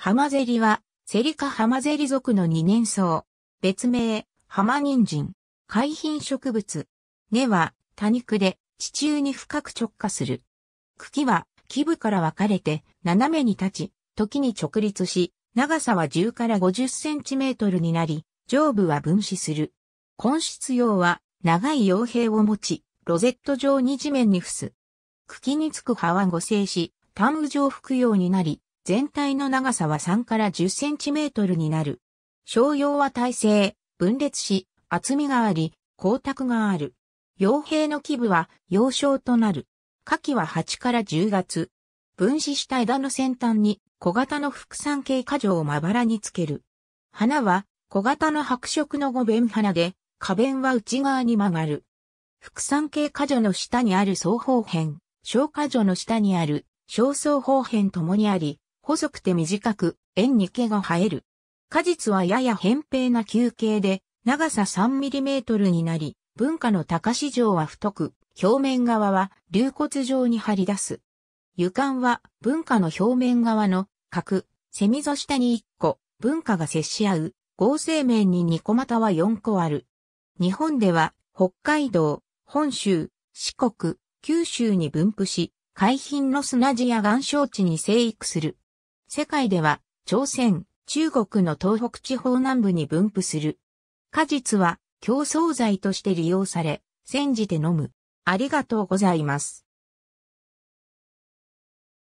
ハマゼリは、セリカハマゼリ属の二年草。別名、ハマニンジン。海浜植物。根は、多肉で、地中に深く直下する。茎は、基部から分かれて、斜めに立ち、時に直立し、長さは10から50センチメートルになり、上部は分子する。根室葉は、長い葉兵を持ち、ロゼット状に地面に伏す。茎につく葉は互生し、ン羽状服用になり、全体の長さは3から10センチメートルになる。商用は耐性、分裂し、厚みがあり、光沢がある。傭兵の基部は幼少となる。夏季は8から10月。分子した枝の先端に小型の副産系果状をまばらにつける。花は小型の白色の五弁花で、花弁は内側に曲がる。副産系果状の下にある双方辺、小果状の下にある小双方辺ともにあり、細くて短く、円に毛が生える。果実はやや扁平な球形で、長さ 3mm になり、文化の高市場は太く、表面側は流骨状に張り出す。床管は文化の表面側の角、セミ下に1個、文化が接し合う、合成面に2個または4個ある。日本では北海道、本州、四国、九州に分布し、海浜の砂地や岩礁地に生育する。世界では、朝鮮、中国の東北地方南部に分布する。果実は、競争剤として利用され、煎じて飲む。ありがとうございます。